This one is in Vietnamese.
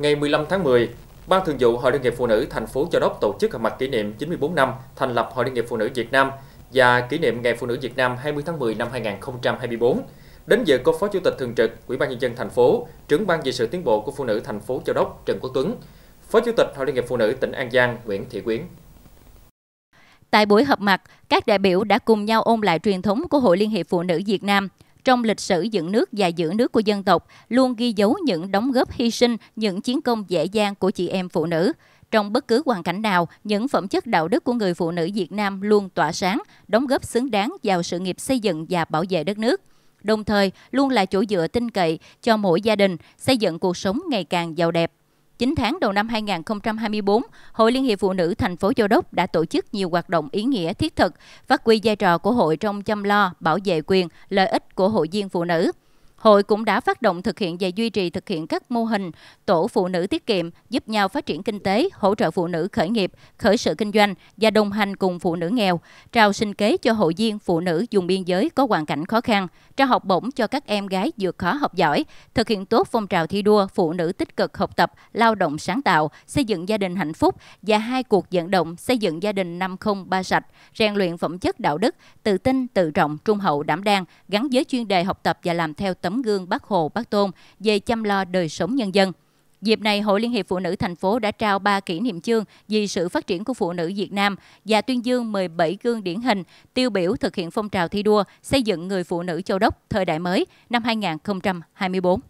Ngày 15 tháng 10, Ban Thường vụ Hội Liên hiệp Phụ nữ thành phố Châu Đốc tổ chức gặp mặt kỷ niệm 94 năm thành lập Hội Liên hiệp Phụ nữ Việt Nam và kỷ niệm Ngày Phụ nữ Việt Nam 20 tháng 10 năm 2024. Đến dự có Phó Chủ tịch thường trực Ủy ban nhân dân thành phố, trưởng ban về sự tiến bộ của phụ nữ thành phố Châu Đốc Trần Quốc Tuấn, Phó Chủ tịch Hội Liên hiệp Phụ nữ tỉnh An Giang Nguyễn Thị Quyến. Tại buổi họp mặt, các đại biểu đã cùng nhau ôn lại truyền thống của Hội Liên hiệp Phụ nữ Việt Nam – trong lịch sử dựng nước và giữ nước của dân tộc luôn ghi dấu những đóng góp hy sinh, những chiến công dễ dàng của chị em phụ nữ. Trong bất cứ hoàn cảnh nào, những phẩm chất đạo đức của người phụ nữ Việt Nam luôn tỏa sáng, đóng góp xứng đáng vào sự nghiệp xây dựng và bảo vệ đất nước. Đồng thời, luôn là chỗ dựa tin cậy cho mỗi gia đình xây dựng cuộc sống ngày càng giàu đẹp. 9 tháng đầu năm 2024, Hội Liên hiệp Phụ nữ thành phố Châu Đốc đã tổ chức nhiều hoạt động ý nghĩa thiết thực, phát huy vai trò của hội trong chăm lo, bảo vệ quyền, lợi ích của hội viên phụ nữ. Hội cũng đã phát động thực hiện và duy trì thực hiện các mô hình tổ phụ nữ tiết kiệm, giúp nhau phát triển kinh tế, hỗ trợ phụ nữ khởi nghiệp, khởi sự kinh doanh và đồng hành cùng phụ nữ nghèo, trao sinh kế cho hội viên phụ nữ dùng biên giới có hoàn cảnh khó khăn, trao học bổng cho các em gái vượt khó học giỏi, thực hiện tốt phong trào thi đua phụ nữ tích cực học tập, lao động sáng tạo, xây dựng gia đình hạnh phúc và hai cuộc vận động xây dựng gia đình 503 sạch, rèn luyện phẩm chất đạo đức, tự tin, tự trọng, trung hậu, đảm đang gắn với chuyên đề học tập và làm theo tầm tấm gương Bác Hồ, Bác Tôn về chăm lo đời sống nhân dân. Dịp này, Hội Liên hiệp Phụ nữ thành phố đã trao 3 kỷ niệm chương vì sự phát triển của phụ nữ Việt Nam và tuyên dương 17 gương điển hình tiêu biểu thực hiện phong trào thi đua xây dựng người phụ nữ châu đốc thời đại mới năm 2024.